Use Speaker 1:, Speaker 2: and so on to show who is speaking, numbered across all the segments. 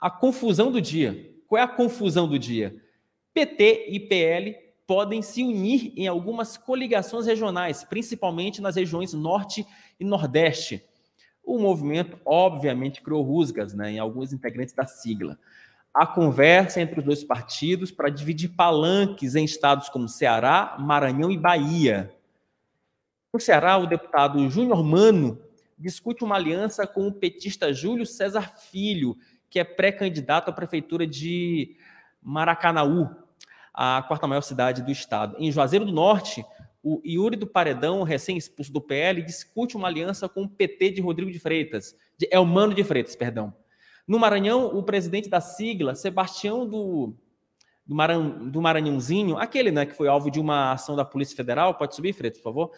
Speaker 1: a confusão do dia. Qual é a confusão do dia? PT e PL podem se unir em algumas coligações regionais, principalmente nas regiões norte e nordeste. O movimento, obviamente, criou rusgas né, em alguns integrantes da sigla. A conversa entre os dois partidos para dividir palanques em estados como Ceará, Maranhão e Bahia. No Ceará, o deputado Júnior Mano discute uma aliança com o petista Júlio César Filho, que é pré-candidato à prefeitura de Maracanaú, a quarta maior cidade do estado. Em Juazeiro do Norte, o Yuri do Paredão, recém-expulso do PL, discute uma aliança com o PT de Rodrigo de Freitas, de Elmano de Freitas, perdão. No Maranhão, o presidente da sigla, Sebastião do, do, Maran, do Maranhãozinho, aquele né, que foi alvo de uma ação da Polícia Federal, pode subir, Freitas, por favor,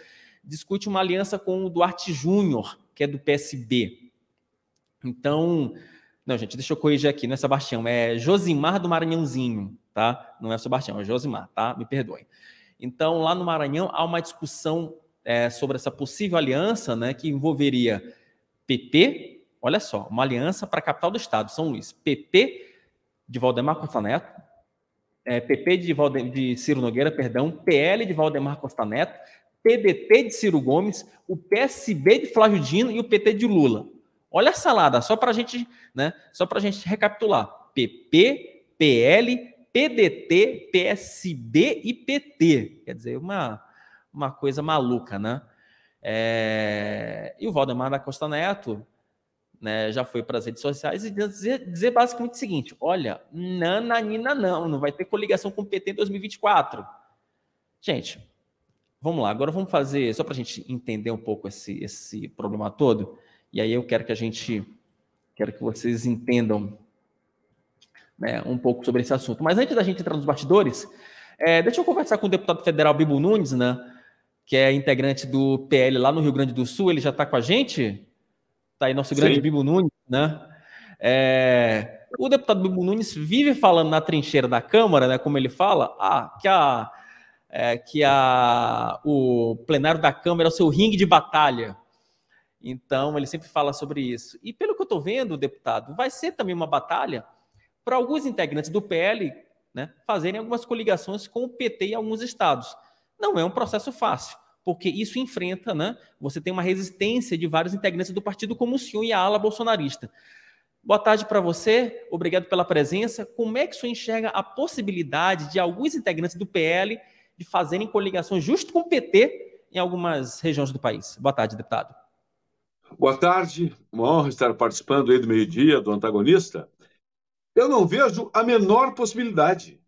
Speaker 1: discute uma aliança com o Duarte Júnior, que é do PSB. Então, não, gente, deixa eu corrigir aqui, não é Sebastião, é Josimar do Maranhãozinho, tá? Não é Sebastião, é Josimar, tá? Me perdoem. Então, lá no Maranhão, há uma discussão é, sobre essa possível aliança, né, que envolveria PP, olha só, uma aliança para a capital do estado, São Luís, PP de Valdemar Costa Neto, é, PP de, Valdem de Ciro Nogueira, perdão, PL de Valdemar Costa Neto, PDT de Ciro Gomes, o PSB de Flávio Dino e o PT de Lula. Olha a salada, só para gente, né? Só para gente recapitular: PP, PL, PDT, PSB e PT. Quer dizer, uma, uma coisa maluca, né? É... E o Valdemar da Costa Neto né, já foi para as redes sociais e dizer, dizer basicamente o seguinte: olha, nananina não, não vai ter coligação com o PT em 2024. Gente, vamos lá, agora vamos fazer, só para a gente entender um pouco esse, esse problema todo. E aí eu quero que a gente, quero que vocês entendam né, um pouco sobre esse assunto. Mas antes da gente entrar nos bastidores, é, deixa eu conversar com o deputado federal Bibo Nunes, né, que é integrante do PL lá no Rio Grande do Sul. Ele já está com a gente? Está aí nosso grande Sim. Bibo Nunes, né? É, o deputado Bibo Nunes vive falando na trincheira da Câmara, né, como ele fala, ah, que a é, que a, o plenário da Câmara é o seu ringue de batalha. Então, ele sempre fala sobre isso. E pelo que eu estou vendo, deputado, vai ser também uma batalha para alguns integrantes do PL né, fazerem algumas coligações com o PT em alguns estados. Não é um processo fácil, porque isso enfrenta, né? Você tem uma resistência de vários integrantes do partido, como o senhor e a ala bolsonarista. Boa tarde para você, obrigado pela presença. Como é que o senhor enxerga a possibilidade de alguns integrantes do PL de fazerem coligações justo com o PT em algumas regiões do país? Boa tarde,
Speaker 2: deputado. Boa tarde, uma honra estar participando aí do meio-dia do antagonista. Eu não vejo a menor possibilidade.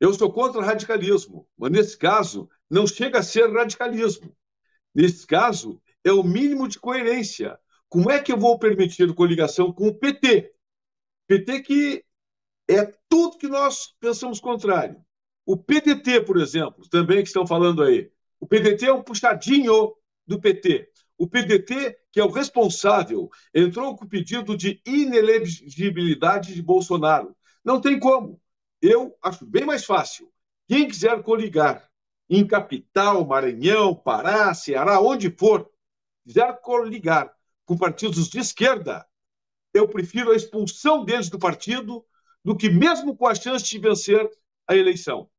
Speaker 2: Eu sou contra radicalismo, mas nesse caso não chega a ser radicalismo. Nesse caso é o mínimo de coerência. Como é que eu vou permitir coligação com o PT? PT que é tudo que nós pensamos contrário. O PDT, por exemplo, também que estão falando aí. O PDT é um puxadinho do PT. O PDT, que é o responsável, entrou com o pedido de inelegibilidade de Bolsonaro. Não tem como. Eu acho bem mais fácil. Quem quiser coligar em capital, Maranhão, Pará, Ceará, onde for, quiser coligar com partidos de esquerda, eu prefiro a expulsão deles do partido do que mesmo com a chance de vencer a eleição.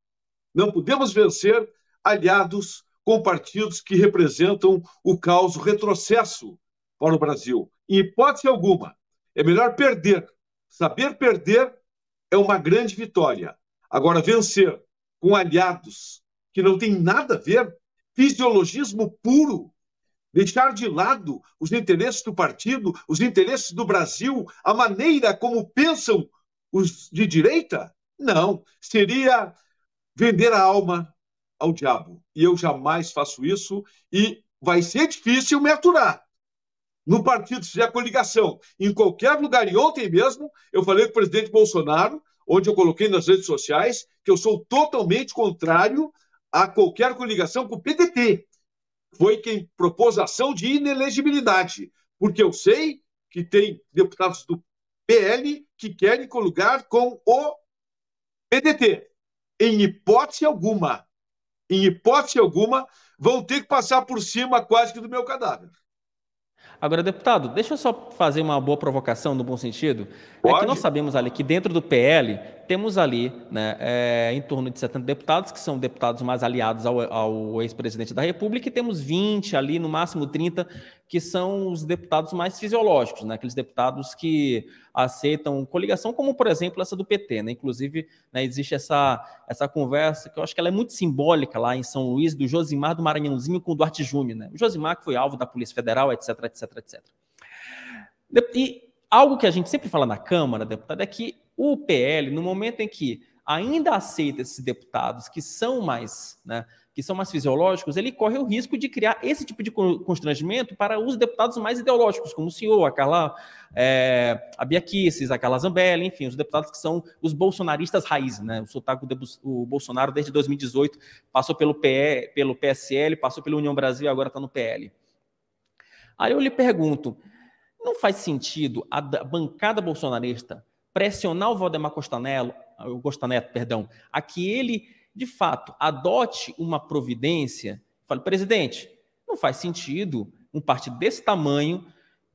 Speaker 2: Não podemos vencer aliados com partidos que representam o caos, o retrocesso para o Brasil. Em hipótese alguma, é melhor perder. Saber perder é uma grande vitória. Agora, vencer com aliados que não têm nada a ver, fisiologismo puro, deixar de lado os interesses do partido, os interesses do Brasil, a maneira como pensam os de direita? Não, seria vender a alma, ao diabo. E eu jamais faço isso e vai ser difícil me aturar. No partido, se fizer coligação, em qualquer lugar, e ontem mesmo eu falei com o presidente Bolsonaro, onde eu coloquei nas redes sociais que eu sou totalmente contrário a qualquer coligação com o PDT. Foi quem propôs a ação de inelegibilidade, porque eu sei que tem deputados do PL que querem colugar com o PDT. Em hipótese alguma, em hipótese alguma, vão ter que passar por cima quase que do meu cadáver.
Speaker 1: Agora, deputado, deixa eu só fazer uma boa provocação no bom sentido. Pode. É que nós sabemos ali que dentro do PL temos ali né, é, em torno de 70 deputados, que são deputados mais aliados ao, ao ex-presidente da República, e temos 20 ali, no máximo 30, que são os deputados mais fisiológicos, né, aqueles deputados que aceitam coligação, como por exemplo essa do PT. Né? Inclusive, né, existe essa, essa conversa que eu acho que ela é muito simbólica lá em São Luís, do Josimar do Maranhãozinho com o Duarte Júnior. Né? O Josimar que foi alvo da Polícia Federal, etc, etc, etc. E algo que a gente sempre fala na Câmara, deputado, é que o PL, no momento em que ainda aceita esses deputados que são mais, né, que são mais fisiológicos, ele corre o risco de criar esse tipo de constrangimento para os deputados mais ideológicos, como o senhor, a Carla, é, a Bia a Carla Zambelli, enfim, os deputados que são os bolsonaristas raiz, né? O sotaque do o Bolsonaro desde 2018 passou pelo, PE, pelo PSL, passou pela União Brasil e agora está no PL. Aí eu lhe pergunto, não faz sentido a bancada bolsonarista pressionar o Valdemar Costanello, o Costaneto, perdão, a que ele, de fato, adote uma providência. Fale, presidente, não faz sentido um partido desse tamanho,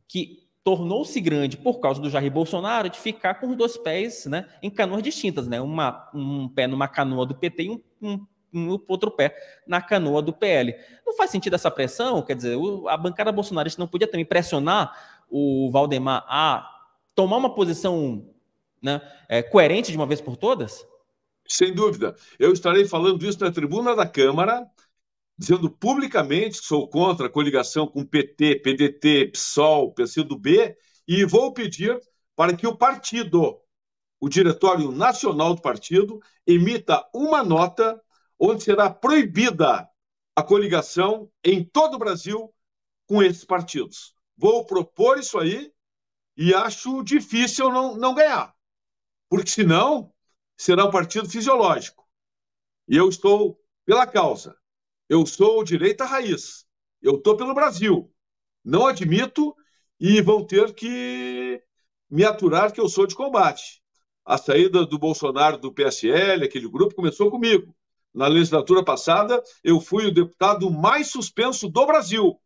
Speaker 1: que tornou-se grande por causa do Jair Bolsonaro, de ficar com os dois pés né, em canoas distintas, né? Uma, um pé numa canoa do PT e um, um no outro pé na canoa do PL. Não faz sentido essa pressão? Quer dizer, a bancada bolsonarista não podia também pressionar o Valdemar a tomar uma posição
Speaker 2: né, é, coerente de uma vez por todas? Sem dúvida. Eu estarei falando isso na tribuna da Câmara, dizendo publicamente que sou contra a coligação com PT, PDT, PSOL, PCdoB, e vou pedir para que o partido, o Diretório Nacional do Partido, emita uma nota onde será proibida a coligação em todo o Brasil com esses partidos. Vou propor isso aí e acho difícil não, não ganhar porque senão será um partido fisiológico. E eu estou pela causa. Eu sou direita raiz. Eu estou pelo Brasil. Não admito e vão ter que me aturar que eu sou de combate. A saída do Bolsonaro do PSL, aquele grupo, começou comigo. Na legislatura passada, eu fui o deputado mais suspenso do Brasil,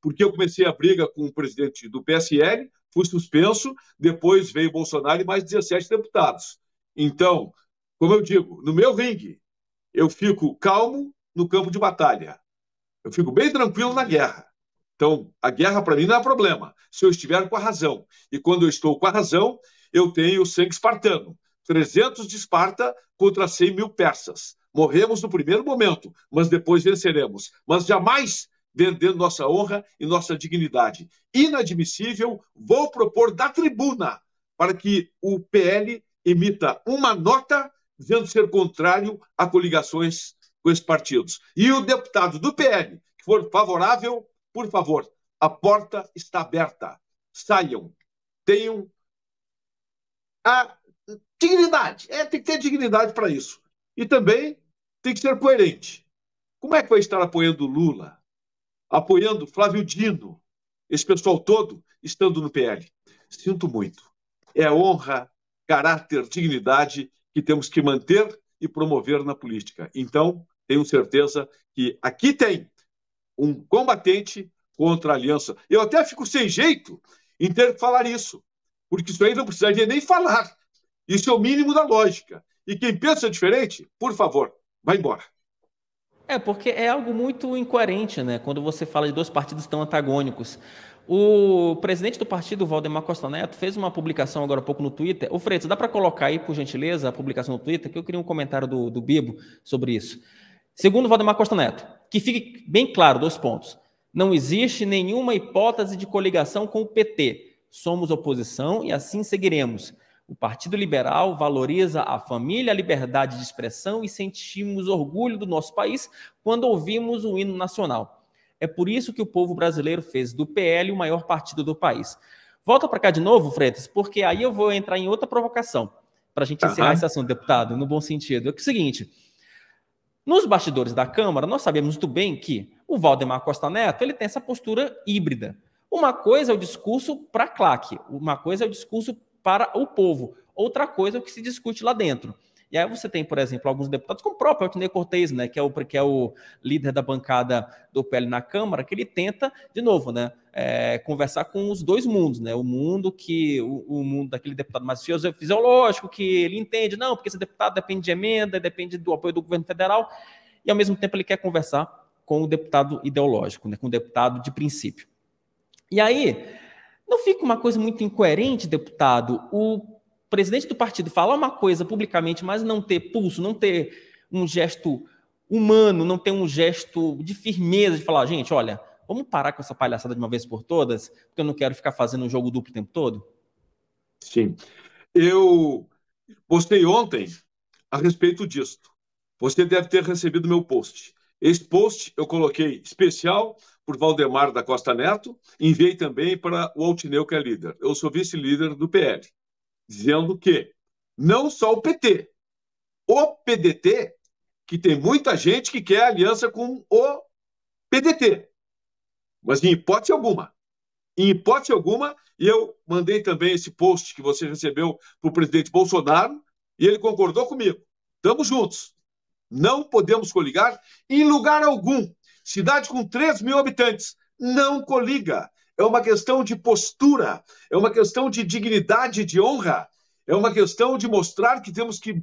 Speaker 2: porque eu comecei a briga com o presidente do PSL fui suspenso, depois veio Bolsonaro e mais 17 deputados. Então, como eu digo, no meu ringue, eu fico calmo no campo de batalha. Eu fico bem tranquilo na guerra. Então, a guerra para mim não é problema, se eu estiver com a razão. E quando eu estou com a razão, eu tenho o sangue espartano. 300 de Esparta contra 100 mil persas. Morremos no primeiro momento, mas depois venceremos. Mas jamais vendendo nossa honra e nossa dignidade. Inadmissível, vou propor da tribuna para que o PL emita uma nota dizendo ser contrário a coligações com esses partidos. E o deputado do PL, que for favorável, por favor, a porta está aberta. Saiam, tenham a dignidade. É, tem que ter dignidade para isso. E também tem que ser coerente. Como é que vai estar apoiando Lula? apoiando Flávio Dino, esse pessoal todo, estando no PL. Sinto muito. É honra, caráter, dignidade que temos que manter e promover na política. Então, tenho certeza que aqui tem um combatente contra a aliança. Eu até fico sem jeito em ter que falar isso, porque isso aí não precisaria nem falar. Isso é o mínimo da lógica. E quem pensa diferente, por favor, vá embora.
Speaker 1: É, porque é algo muito incoerente, né? Quando você fala de dois partidos tão antagônicos. O presidente do partido, Valdemar Costa Neto, fez uma publicação agora há pouco no Twitter. O Freitas, dá para colocar aí, por gentileza, a publicação no Twitter, que eu queria um comentário do, do Bibo sobre isso. Segundo Valdemar Costa Neto, que fique bem claro, dois pontos. Não existe nenhuma hipótese de coligação com o PT. Somos oposição e assim seguiremos. O Partido Liberal valoriza a família, a liberdade de expressão e sentimos orgulho do nosso país quando ouvimos o hino nacional. É por isso que o povo brasileiro fez do PL o maior partido do país. Volta para cá de novo, Freitas, porque aí eu vou entrar em outra provocação para a gente uhum. encerrar esse assunto, deputado, no bom sentido. É, é, o seguinte: nos bastidores da Câmara, nós sabemos muito bem que o Valdemar Costa Neto ele tem essa postura híbrida. Uma coisa é o discurso para claque, uma coisa é o discurso para o povo. Outra coisa é o que se discute lá dentro. E aí você tem, por exemplo, alguns deputados, como o próprio Altinei Cortez, né, que é, o, que é o líder da bancada do PL na Câmara, que ele tenta, de novo, né, é, conversar com os dois mundos, né, o mundo que o, o mundo daquele deputado mais fisiológico, que ele entende, não, porque esse deputado depende de emenda, depende do apoio do governo federal, e ao mesmo tempo ele quer conversar com o deputado ideológico, né, com o deputado de princípio. E aí, não fica uma coisa muito incoerente, deputado? O presidente do partido falar uma coisa publicamente, mas não ter pulso, não ter um gesto humano, não ter um gesto de firmeza de falar, gente, olha, vamos parar com essa palhaçada de uma vez por todas, porque eu não quero ficar fazendo um jogo duplo o tempo todo? Sim.
Speaker 2: Eu postei ontem a respeito disso. Você deve ter recebido meu post. Esse post eu coloquei especial por Valdemar da Costa Neto, enviei também para o Altineu, que é líder. Eu sou vice-líder do PL, dizendo que não só o PT, o PDT, que tem muita gente que quer aliança com o PDT, mas em hipótese alguma, em hipótese alguma, e eu mandei também esse post que você recebeu para o presidente Bolsonaro, e ele concordou comigo. Estamos juntos. Não podemos coligar em lugar algum Cidade com 3 mil habitantes não coliga. É uma questão de postura, é uma questão de dignidade, de honra, é uma questão de mostrar que temos que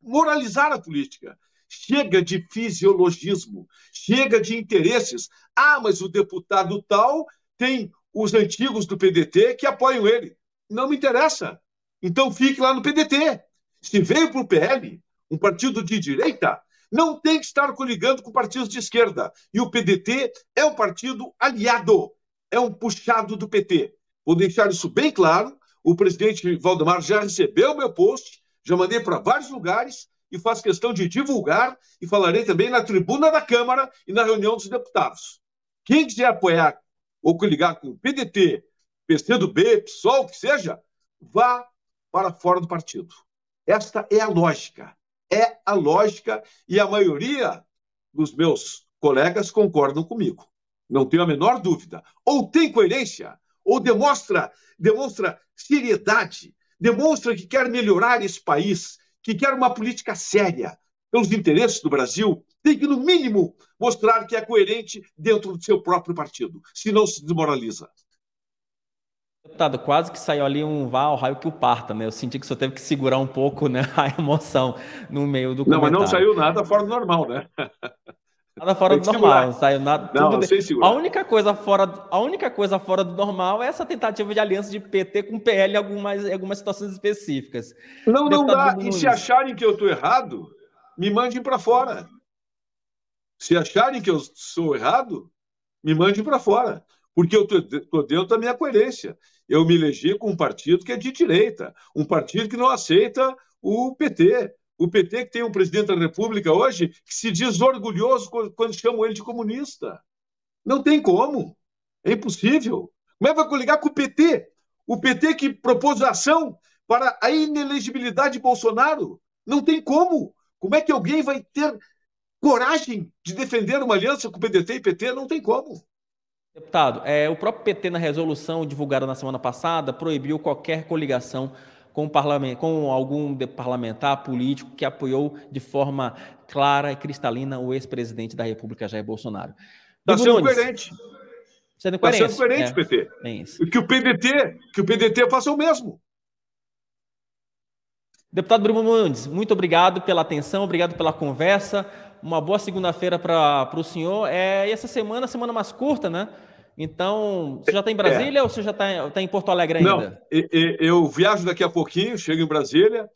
Speaker 2: moralizar a política. Chega de fisiologismo, chega de interesses. Ah, mas o deputado tal tem os antigos do PDT que apoiam ele. Não me interessa. Então fique lá no PDT. Se veio para o PL, um partido de direita, não tem que estar coligando com partidos de esquerda. E o PDT é um partido aliado, é um puxado do PT. Vou deixar isso bem claro. O presidente Valdemar já recebeu meu post, já mandei para vários lugares e faço questão de divulgar e falarei também na tribuna da Câmara e na reunião dos deputados. Quem quiser apoiar ou coligar com o PDT, PCdoB, PSOL, o que seja, vá para fora do partido. Esta é a lógica é a lógica e a maioria dos meus colegas concordam comigo. Não tenho a menor dúvida. Ou tem coerência, ou demonstra, demonstra seriedade, demonstra que quer melhorar esse país, que quer uma política séria pelos interesses do Brasil, tem que, no mínimo, mostrar que é coerente dentro do seu próprio partido, senão se desmoraliza.
Speaker 1: Deputado, quase que saiu ali um vá ao raio que o parta, né? Eu senti que só teve que segurar um pouco né, a emoção no meio do Não, mas não saiu
Speaker 2: nada fora do normal,
Speaker 1: né? Nada fora do normal, não saiu nada. Não, tudo bem. A única, coisa fora, a única coisa fora do normal é essa tentativa de aliança de PT com PL em algumas, algumas situações específicas.
Speaker 2: Não, não dá. E se acharem que eu estou errado, me mandem para fora. Se acharem que eu sou errado, me mandem para fora. Porque eu estou dentro da minha coerência eu me elegi com um partido que é de direita, um partido que não aceita o PT. O PT que tem um presidente da República hoje que se diz orgulhoso quando chamam ele de comunista. Não tem como. É impossível. Como é que vai coligar com o PT? O PT que propôs ação para a inelegibilidade de Bolsonaro? Não tem como. Como é que alguém vai ter coragem de defender uma aliança com o PDT e PT? Não tem como.
Speaker 1: Deputado, é, o próprio PT, na resolução divulgada na semana passada, proibiu qualquer coligação com, com algum parlamentar político que apoiou de forma clara e cristalina o ex-presidente da República, Jair Bolsonaro. Está sendo Nunes, coerente.
Speaker 2: Sendo tá coerente, é, PT. É o que o PDT, que o PDT faça o mesmo.
Speaker 1: Deputado Bruno Mendes, muito obrigado pela atenção, obrigado pela conversa. Uma boa segunda-feira para o senhor. É, e essa semana, semana mais curta, né? Então, você já está em é. Brasília é. ou você já está tá em Porto Alegre ainda? Não,
Speaker 2: eu, eu viajo daqui a pouquinho, chego em Brasília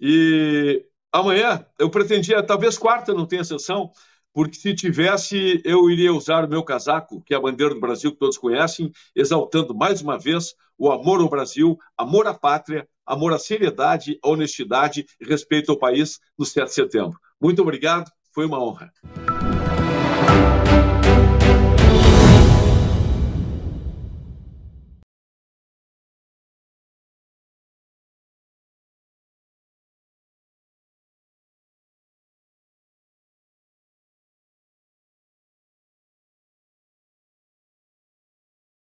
Speaker 2: e amanhã eu pretendia, talvez quarta não tenha sessão, porque se tivesse, eu iria usar o meu casaco, que é a bandeira do Brasil que todos conhecem, exaltando mais uma vez o amor ao Brasil, amor à pátria amor à seriedade, à honestidade e respeito ao país no 7 de setembro. Muito obrigado, foi uma honra.